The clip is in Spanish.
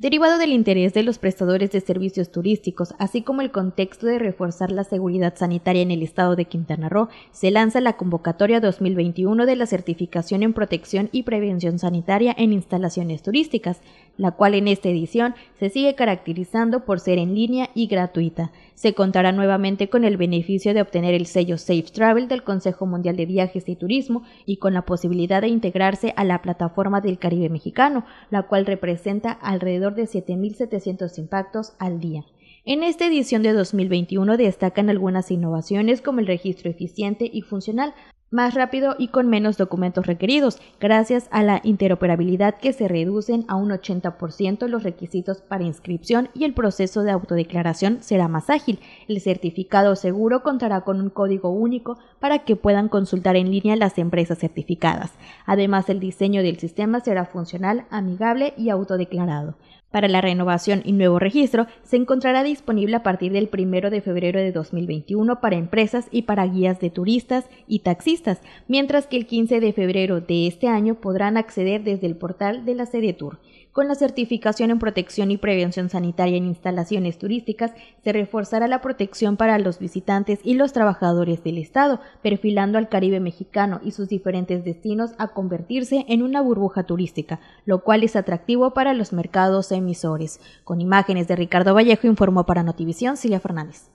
derivado del interés de los prestadores de servicios turísticos, así como el contexto de reforzar la seguridad sanitaria en el estado de Quintana Roo, se lanza la convocatoria 2021 de la certificación en protección y prevención sanitaria en instalaciones turísticas, la cual en esta edición se sigue caracterizando por ser en línea y gratuita. Se contará nuevamente con el beneficio de obtener el sello Safe Travel del Consejo Mundial de Viajes y Turismo y con la posibilidad de integrarse a la plataforma del Caribe Mexicano, la cual representa alrededor de 7.700 impactos al día. En esta edición de 2021 destacan algunas innovaciones como el registro eficiente y funcional, más rápido y con menos documentos requeridos, gracias a la interoperabilidad que se reducen a un 80% los requisitos para inscripción y el proceso de autodeclaración será más ágil. El certificado seguro contará con un código único para que puedan consultar en línea las empresas certificadas. Además, el diseño del sistema será funcional, amigable y autodeclarado. Para la renovación y nuevo registro se encontrará disponible a partir del 1 de febrero de 2021 para empresas y para guías de turistas y taxistas, mientras que el 15 de febrero de este año podrán acceder desde el portal de la sede Tour. Con la certificación en protección y prevención sanitaria en instalaciones turísticas, se reforzará la protección para los visitantes y los trabajadores del Estado, perfilando al Caribe mexicano y sus diferentes destinos a convertirse en una burbuja turística, lo cual es atractivo para los mercados en emisores. Con imágenes de Ricardo Vallejo informó para Notivisión Silvia Fernández.